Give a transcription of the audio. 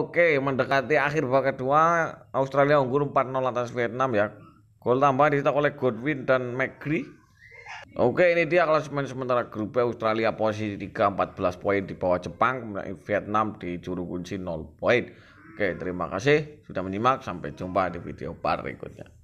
Oke, mendekati akhir babak kedua, Australia unggul 4-0 atas Vietnam ya. Gol tambah dicetak oleh Godwin dan McGree. Oke, ini dia klasemen sementara grup e, Australia posisi 3 14 poin di bawah Jepang, Vietnam di juru kunci 0 poin. Oke, terima kasih sudah menyimak. Sampai jumpa di video berikutnya.